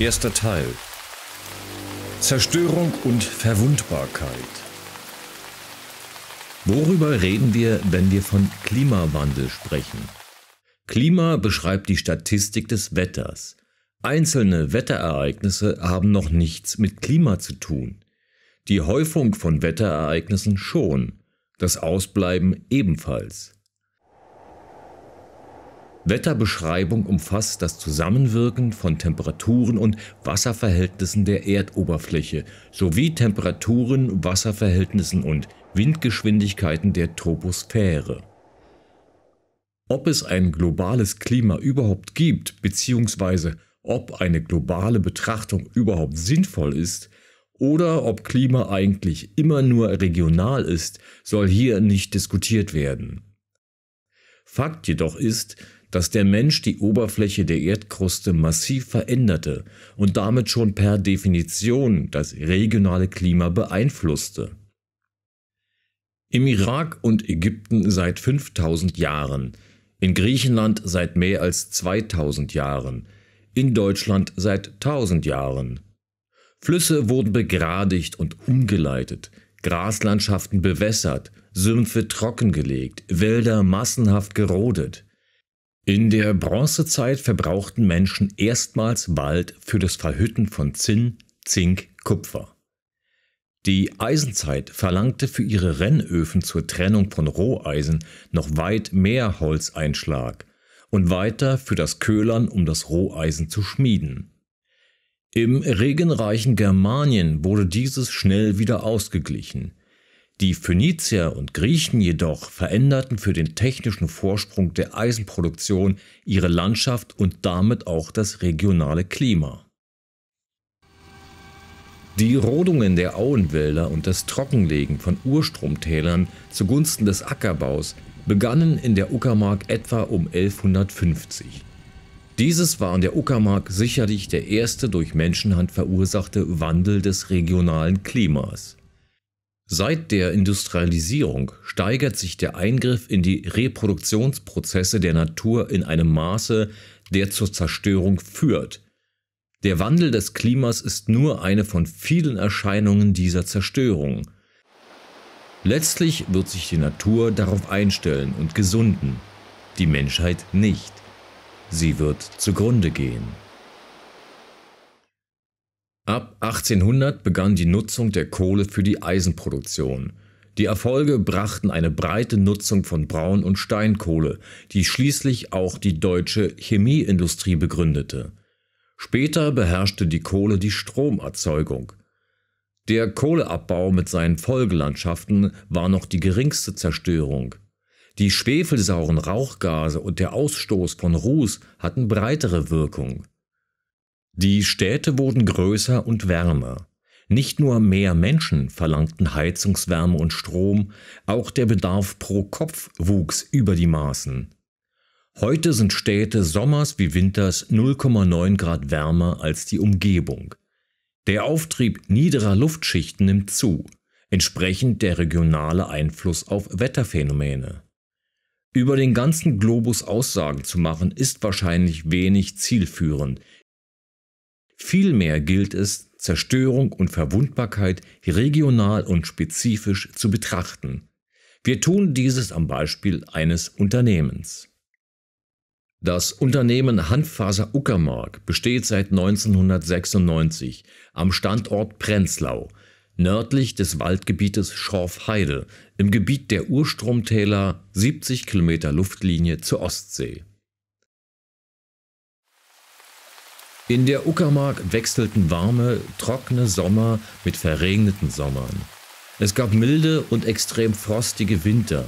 Erster Teil. Zerstörung und Verwundbarkeit. Worüber reden wir, wenn wir von Klimawandel sprechen? Klima beschreibt die Statistik des Wetters. Einzelne Wetterereignisse haben noch nichts mit Klima zu tun. Die Häufung von Wetterereignissen schon, das Ausbleiben ebenfalls. Wetterbeschreibung umfasst das Zusammenwirken von Temperaturen und Wasserverhältnissen der Erdoberfläche sowie Temperaturen, Wasserverhältnissen und Windgeschwindigkeiten der Troposphäre. Ob es ein globales Klima überhaupt gibt, bzw. ob eine globale Betrachtung überhaupt sinnvoll ist, oder ob Klima eigentlich immer nur regional ist, soll hier nicht diskutiert werden. Fakt jedoch ist, dass der Mensch die Oberfläche der Erdkruste massiv veränderte und damit schon per Definition das regionale Klima beeinflusste. Im Irak und Ägypten seit 5000 Jahren, in Griechenland seit mehr als 2000 Jahren, in Deutschland seit 1000 Jahren. Flüsse wurden begradigt und umgeleitet, Graslandschaften bewässert, Sümpfe trockengelegt, Wälder massenhaft gerodet. In der Bronzezeit verbrauchten Menschen erstmals Wald für das Verhütten von Zinn, Zink, Kupfer. Die Eisenzeit verlangte für ihre Rennöfen zur Trennung von Roheisen noch weit mehr Holzeinschlag und weiter für das Köhlern, um das Roheisen zu schmieden. Im regenreichen Germanien wurde dieses schnell wieder ausgeglichen. Die Phönizier und Griechen jedoch veränderten für den technischen Vorsprung der Eisenproduktion ihre Landschaft und damit auch das regionale Klima. Die Rodungen der Auenwälder und das Trockenlegen von Urstromtälern zugunsten des Ackerbaus begannen in der Uckermark etwa um 1150. Dieses war in der Uckermark sicherlich der erste durch Menschenhand verursachte Wandel des regionalen Klimas. Seit der Industrialisierung steigert sich der Eingriff in die Reproduktionsprozesse der Natur in einem Maße, der zur Zerstörung führt. Der Wandel des Klimas ist nur eine von vielen Erscheinungen dieser Zerstörung. Letztlich wird sich die Natur darauf einstellen und gesunden, die Menschheit nicht. Sie wird zugrunde gehen. Ab 1800 begann die Nutzung der Kohle für die Eisenproduktion. Die Erfolge brachten eine breite Nutzung von Braun- und Steinkohle, die schließlich auch die deutsche Chemieindustrie begründete. Später beherrschte die Kohle die Stromerzeugung. Der Kohleabbau mit seinen Folgelandschaften war noch die geringste Zerstörung. Die schwefelsauren Rauchgase und der Ausstoß von Ruß hatten breitere Wirkung. Die Städte wurden größer und wärmer. Nicht nur mehr Menschen verlangten Heizungswärme und Strom, auch der Bedarf pro Kopf wuchs über die Maßen. Heute sind Städte sommers wie winters 0,9 Grad wärmer als die Umgebung. Der Auftrieb niederer Luftschichten nimmt zu, entsprechend der regionale Einfluss auf Wetterphänomene. Über den ganzen Globus Aussagen zu machen, ist wahrscheinlich wenig zielführend, Vielmehr gilt es, Zerstörung und Verwundbarkeit regional und spezifisch zu betrachten. Wir tun dieses am Beispiel eines Unternehmens. Das Unternehmen Handfaser Uckermark besteht seit 1996 am Standort Prenzlau, nördlich des Waldgebietes Schorfheide, im Gebiet der Urstromtäler 70 Kilometer Luftlinie zur Ostsee. In der Uckermark wechselten warme, trockene Sommer mit verregneten Sommern. Es gab milde und extrem frostige Winter,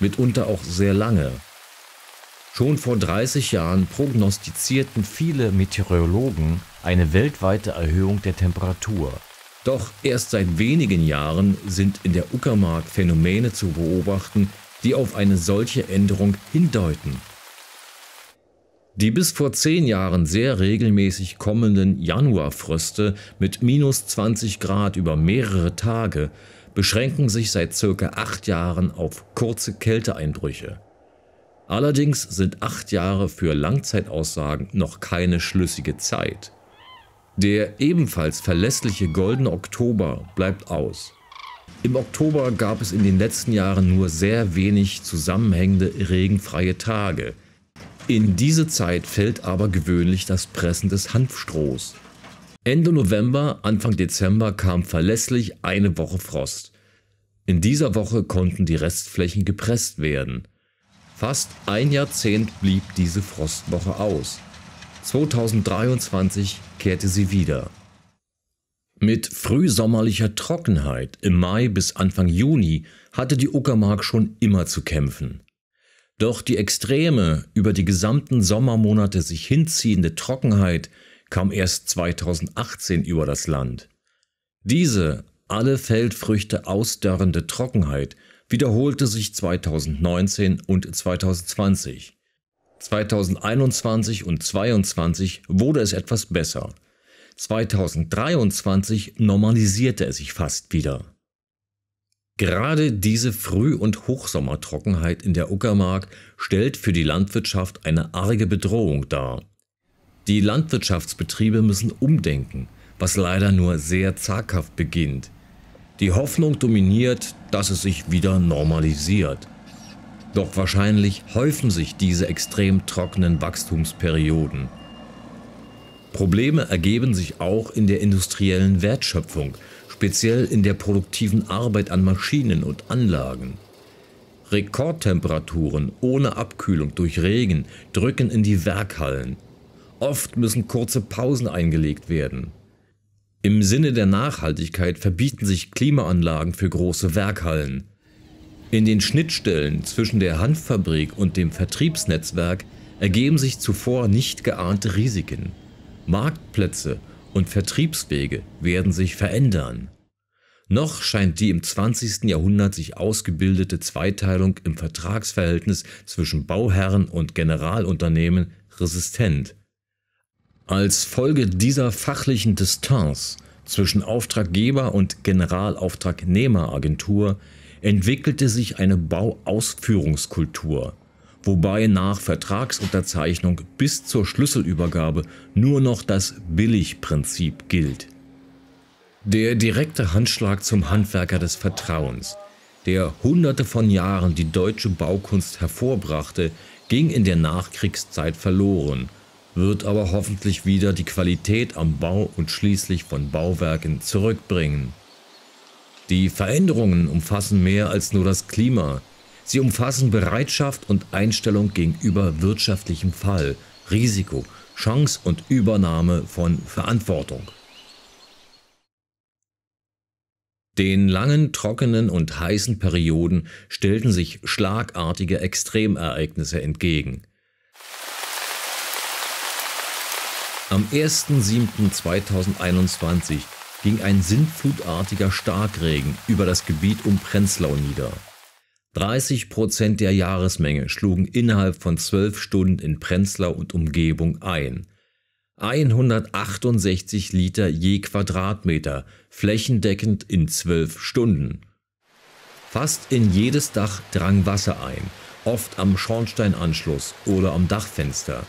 mitunter auch sehr lange. Schon vor 30 Jahren prognostizierten viele Meteorologen eine weltweite Erhöhung der Temperatur. Doch erst seit wenigen Jahren sind in der Uckermark Phänomene zu beobachten, die auf eine solche Änderung hindeuten. Die bis vor zehn Jahren sehr regelmäßig kommenden Januarfröste mit minus 20 Grad über mehrere Tage beschränken sich seit circa acht Jahren auf kurze Kälteeinbrüche. Allerdings sind acht Jahre für Langzeitaussagen noch keine schlüssige Zeit. Der ebenfalls verlässliche Goldene Oktober bleibt aus. Im Oktober gab es in den letzten Jahren nur sehr wenig zusammenhängende regenfreie Tage – in diese Zeit fällt aber gewöhnlich das Pressen des Hanfstrohs. Ende November, Anfang Dezember kam verlässlich eine Woche Frost. In dieser Woche konnten die Restflächen gepresst werden. Fast ein Jahrzehnt blieb diese Frostwoche aus. 2023 kehrte sie wieder. Mit frühsommerlicher Trockenheit im Mai bis Anfang Juni hatte die Uckermark schon immer zu kämpfen. Doch die extreme, über die gesamten Sommermonate sich hinziehende Trockenheit kam erst 2018 über das Land. Diese alle Feldfrüchte ausdörrende Trockenheit wiederholte sich 2019 und 2020. 2021 und 2022 wurde es etwas besser. 2023 normalisierte es sich fast wieder. Gerade diese Früh- und Hochsommertrockenheit in der Uckermark stellt für die Landwirtschaft eine arge Bedrohung dar. Die Landwirtschaftsbetriebe müssen umdenken, was leider nur sehr zaghaft beginnt. Die Hoffnung dominiert, dass es sich wieder normalisiert. Doch wahrscheinlich häufen sich diese extrem trockenen Wachstumsperioden. Probleme ergeben sich auch in der industriellen Wertschöpfung speziell in der produktiven Arbeit an Maschinen und Anlagen. Rekordtemperaturen ohne Abkühlung durch Regen drücken in die Werkhallen. Oft müssen kurze Pausen eingelegt werden. Im Sinne der Nachhaltigkeit verbieten sich Klimaanlagen für große Werkhallen. In den Schnittstellen zwischen der Hanffabrik und dem Vertriebsnetzwerk ergeben sich zuvor nicht geahnte Risiken. Marktplätze und Vertriebswege werden sich verändern. Noch scheint die im 20. Jahrhundert sich ausgebildete Zweiteilung im Vertragsverhältnis zwischen Bauherren und Generalunternehmen resistent. Als Folge dieser fachlichen Distanz zwischen Auftraggeber und Generalauftragnehmeragentur entwickelte sich eine Bauausführungskultur, wobei nach Vertragsunterzeichnung bis zur Schlüsselübergabe nur noch das Billigprinzip gilt. Der direkte Handschlag zum Handwerker des Vertrauens, der hunderte von Jahren die deutsche Baukunst hervorbrachte, ging in der Nachkriegszeit verloren, wird aber hoffentlich wieder die Qualität am Bau und schließlich von Bauwerken zurückbringen. Die Veränderungen umfassen mehr als nur das Klima, Sie umfassen Bereitschaft und Einstellung gegenüber wirtschaftlichem Fall, Risiko, Chance und Übernahme von Verantwortung. Den langen, trockenen und heißen Perioden stellten sich schlagartige Extremereignisse entgegen. Am 1.7.2021 ging ein sintflutartiger Starkregen über das Gebiet um Prenzlau nieder. 30 Prozent der Jahresmenge schlugen innerhalb von zwölf Stunden in Prenzlau und Umgebung ein. 168 Liter je Quadratmeter, flächendeckend in zwölf Stunden. Fast in jedes Dach drang Wasser ein, oft am Schornsteinanschluss oder am Dachfenster.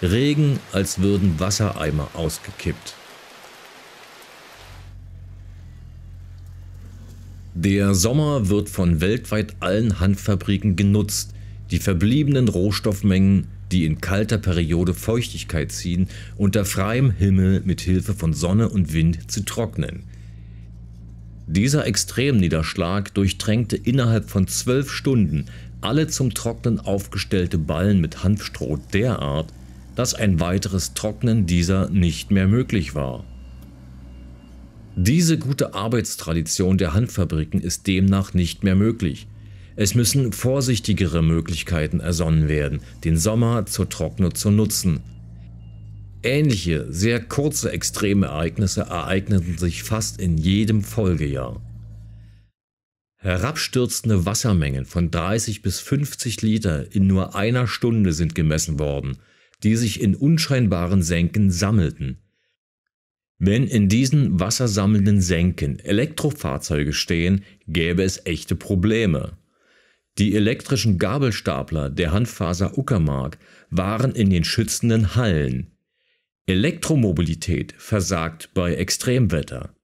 Regen, als würden Wassereimer ausgekippt. Der Sommer wird von weltweit allen Hanffabriken genutzt. Die verbliebenen Rohstoffmengen, die in kalter Periode Feuchtigkeit ziehen, unter freiem Himmel mit Hilfe von Sonne und Wind zu trocknen. Dieser Extremniederschlag durchtränkte innerhalb von zwölf Stunden alle zum Trocknen aufgestellte Ballen mit Hanfstroh derart, dass ein weiteres Trocknen dieser nicht mehr möglich war. Diese gute Arbeitstradition der Handfabriken ist demnach nicht mehr möglich. Es müssen vorsichtigere Möglichkeiten ersonnen werden, den Sommer zur Trocknung zu nutzen. Ähnliche, sehr kurze extreme Ereignisse ereigneten sich fast in jedem Folgejahr. Herabstürzende Wassermengen von 30 bis 50 Liter in nur einer Stunde sind gemessen worden, die sich in unscheinbaren Senken sammelten. Wenn in diesen wassersammelnden Senken Elektrofahrzeuge stehen, gäbe es echte Probleme. Die elektrischen Gabelstapler der Handfaser Uckermark waren in den schützenden Hallen. Elektromobilität versagt bei Extremwetter.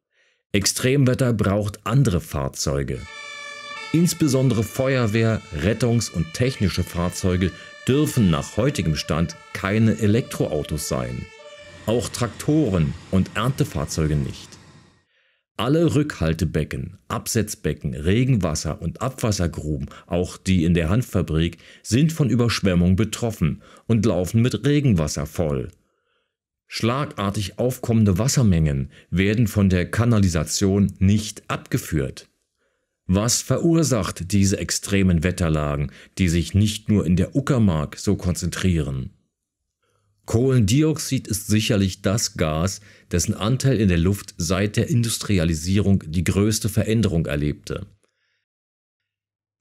Extremwetter braucht andere Fahrzeuge. Insbesondere Feuerwehr, Rettungs- und technische Fahrzeuge dürfen nach heutigem Stand keine Elektroautos sein auch Traktoren und Erntefahrzeuge nicht. Alle Rückhaltebecken, Absetzbecken, Regenwasser und Abwassergruben, auch die in der Hanffabrik, sind von Überschwemmung betroffen und laufen mit Regenwasser voll. Schlagartig aufkommende Wassermengen werden von der Kanalisation nicht abgeführt. Was verursacht diese extremen Wetterlagen, die sich nicht nur in der Uckermark so konzentrieren? Kohlendioxid ist sicherlich das Gas, dessen Anteil in der Luft seit der Industrialisierung die größte Veränderung erlebte.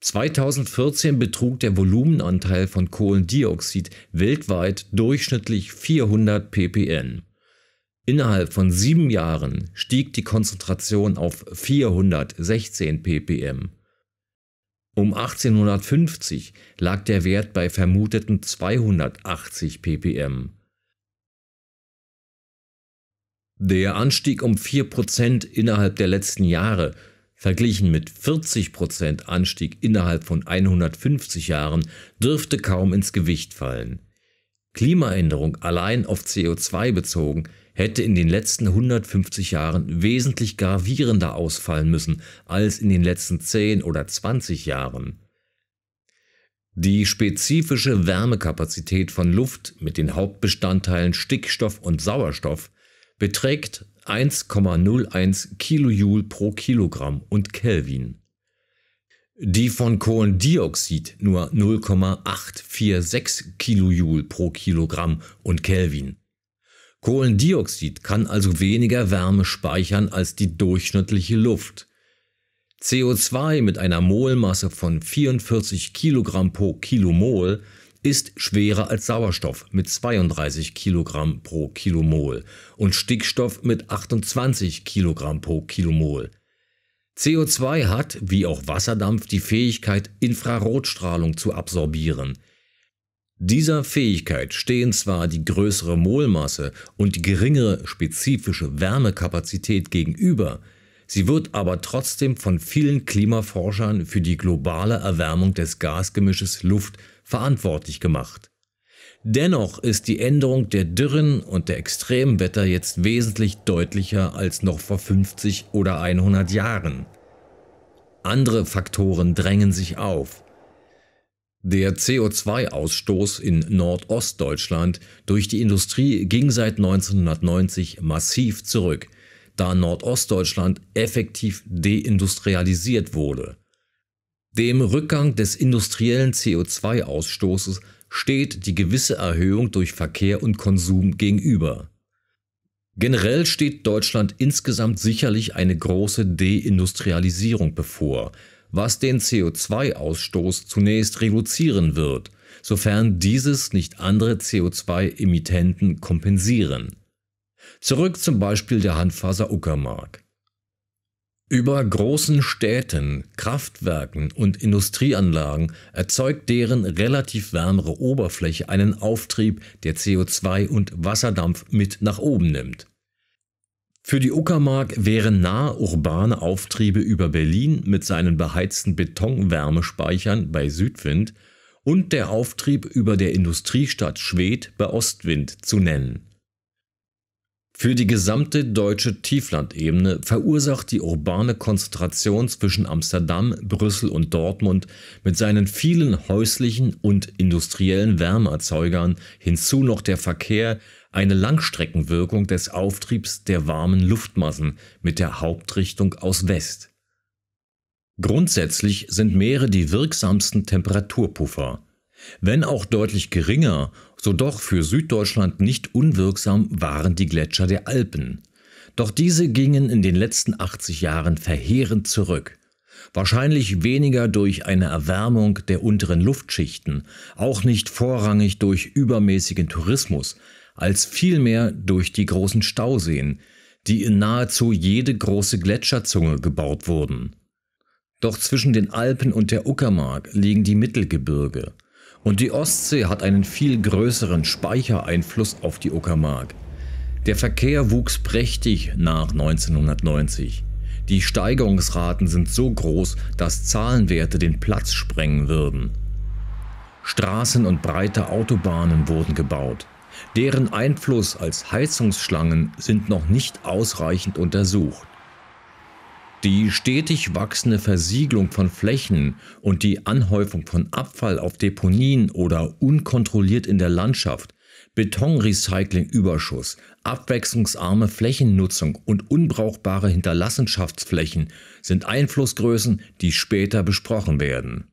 2014 betrug der Volumenanteil von Kohlendioxid weltweit durchschnittlich 400 ppm. Innerhalb von sieben Jahren stieg die Konzentration auf 416 ppm. Um 1850 lag der Wert bei vermuteten 280 ppm. Der Anstieg um 4% innerhalb der letzten Jahre, verglichen mit 40% Anstieg innerhalb von 150 Jahren, dürfte kaum ins Gewicht fallen. Klimaänderung allein auf CO2 bezogen hätte in den letzten 150 Jahren wesentlich gravierender ausfallen müssen als in den letzten 10 oder 20 Jahren. Die spezifische Wärmekapazität von Luft mit den Hauptbestandteilen Stickstoff und Sauerstoff beträgt 1,01 Kilojoule pro Kilogramm und Kelvin. Die von Kohlendioxid nur 0,846 Kilojoule pro Kilogramm und Kelvin. Kohlendioxid kann also weniger Wärme speichern als die durchschnittliche Luft. CO2 mit einer Molmasse von 44 Kilogramm pro Kilomol ist schwerer als Sauerstoff mit 32 kg pro Kilomol und Stickstoff mit 28 kg pro Kilomol. CO2 hat, wie auch Wasserdampf, die Fähigkeit, Infrarotstrahlung zu absorbieren. Dieser Fähigkeit stehen zwar die größere Molmasse und die geringere spezifische Wärmekapazität gegenüber, Sie wird aber trotzdem von vielen Klimaforschern für die globale Erwärmung des Gasgemisches Luft verantwortlich gemacht. Dennoch ist die Änderung der Dürren und der Extremwetter jetzt wesentlich deutlicher als noch vor 50 oder 100 Jahren. Andere Faktoren drängen sich auf. Der CO2-Ausstoß in Nordostdeutschland durch die Industrie ging seit 1990 massiv zurück, da Nordostdeutschland effektiv deindustrialisiert wurde. Dem Rückgang des industriellen CO2-Ausstoßes steht die gewisse Erhöhung durch Verkehr und Konsum gegenüber. Generell steht Deutschland insgesamt sicherlich eine große Deindustrialisierung bevor, was den CO2-Ausstoß zunächst reduzieren wird, sofern dieses nicht andere CO2-Emittenten kompensieren. Zurück zum Beispiel der Handfaser Uckermark. Über großen Städten, Kraftwerken und Industrieanlagen erzeugt deren relativ wärmere Oberfläche einen Auftrieb, der CO2 und Wasserdampf mit nach oben nimmt. Für die Uckermark wären nahe urbane Auftriebe über Berlin mit seinen beheizten Betonwärmespeichern bei Südwind und der Auftrieb über der Industriestadt Schwedt bei Ostwind zu nennen. Für die gesamte deutsche Tieflandebene verursacht die urbane Konzentration zwischen Amsterdam, Brüssel und Dortmund mit seinen vielen häuslichen und industriellen Wärmeerzeugern hinzu noch der Verkehr eine Langstreckenwirkung des Auftriebs der warmen Luftmassen mit der Hauptrichtung aus West. Grundsätzlich sind Meere die wirksamsten Temperaturpuffer wenn auch deutlich geringer, so doch für Süddeutschland nicht unwirksam waren die Gletscher der Alpen. Doch diese gingen in den letzten 80 Jahren verheerend zurück. Wahrscheinlich weniger durch eine Erwärmung der unteren Luftschichten, auch nicht vorrangig durch übermäßigen Tourismus, als vielmehr durch die großen Stauseen, die in nahezu jede große Gletscherzunge gebaut wurden. Doch zwischen den Alpen und der Uckermark liegen die Mittelgebirge – und die Ostsee hat einen viel größeren Speichereinfluss auf die Uckermark. Der Verkehr wuchs prächtig nach 1990. Die Steigerungsraten sind so groß, dass Zahlenwerte den Platz sprengen würden. Straßen und breite Autobahnen wurden gebaut. Deren Einfluss als Heizungsschlangen sind noch nicht ausreichend untersucht. Die stetig wachsende Versiegelung von Flächen und die Anhäufung von Abfall auf Deponien oder unkontrolliert in der Landschaft, Betonrecyclingüberschuss, abwechslungsarme Flächennutzung und unbrauchbare Hinterlassenschaftsflächen sind Einflussgrößen, die später besprochen werden.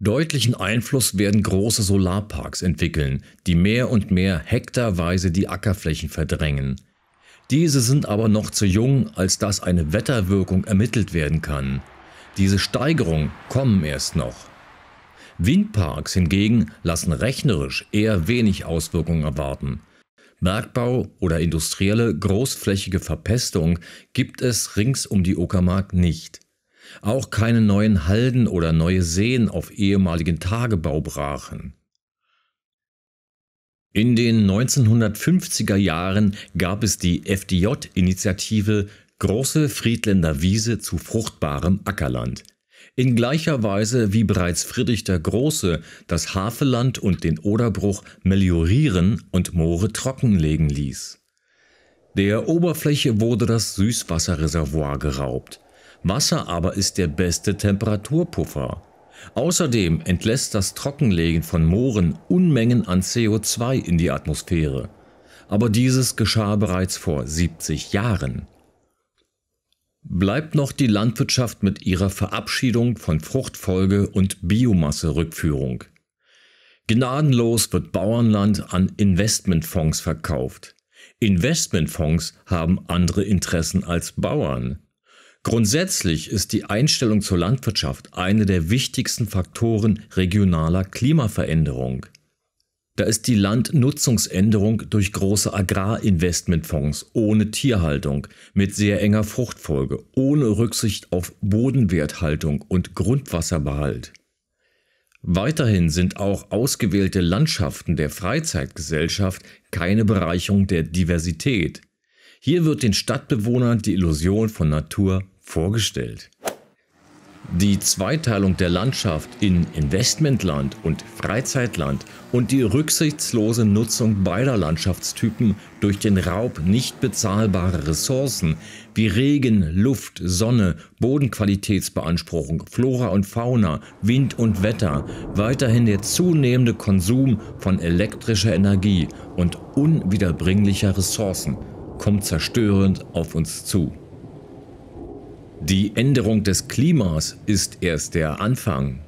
Deutlichen Einfluss werden große Solarparks entwickeln, die mehr und mehr hektarweise die Ackerflächen verdrängen. Diese sind aber noch zu jung, als dass eine Wetterwirkung ermittelt werden kann. Diese Steigerungen kommen erst noch. Windparks hingegen lassen rechnerisch eher wenig Auswirkungen erwarten. Bergbau oder industrielle großflächige Verpestung gibt es rings um die Uckermark nicht. Auch keine neuen Halden oder neue Seen auf ehemaligen Tagebaubrachen. In den 1950er Jahren gab es die FDJ-Initiative Große Friedländer Wiese zu fruchtbarem Ackerland. In gleicher Weise wie bereits Friedrich der Große das Hafeland und den Oderbruch meliorieren und Moore trockenlegen ließ. Der Oberfläche wurde das Süßwasserreservoir geraubt. Wasser aber ist der beste Temperaturpuffer. Außerdem entlässt das Trockenlegen von Mooren Unmengen an CO2 in die Atmosphäre. Aber dieses geschah bereits vor 70 Jahren. Bleibt noch die Landwirtschaft mit ihrer Verabschiedung von Fruchtfolge und Biomasse-Rückführung. Gnadenlos wird Bauernland an Investmentfonds verkauft. Investmentfonds haben andere Interessen als Bauern. Grundsätzlich ist die Einstellung zur Landwirtschaft eine der wichtigsten Faktoren regionaler Klimaveränderung. Da ist die Landnutzungsänderung durch große Agrarinvestmentfonds ohne Tierhaltung, mit sehr enger Fruchtfolge, ohne Rücksicht auf Bodenwerthaltung und Grundwasserbehalt. Weiterhin sind auch ausgewählte Landschaften der Freizeitgesellschaft keine Bereicherung der Diversität. Hier wird den Stadtbewohnern die Illusion von Natur vorgestellt. Die Zweiteilung der Landschaft in Investmentland und Freizeitland und die rücksichtslose Nutzung beider Landschaftstypen durch den Raub nicht bezahlbarer Ressourcen wie Regen, Luft, Sonne, Bodenqualitätsbeanspruchung, Flora und Fauna, Wind und Wetter, weiterhin der zunehmende Konsum von elektrischer Energie und unwiederbringlicher Ressourcen kommt zerstörend auf uns zu. Die Änderung des Klimas ist erst der Anfang.